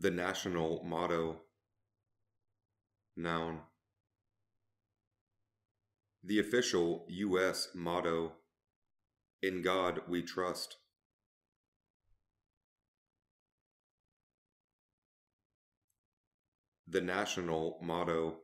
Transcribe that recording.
the national motto noun the official US motto in God we trust the national motto